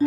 you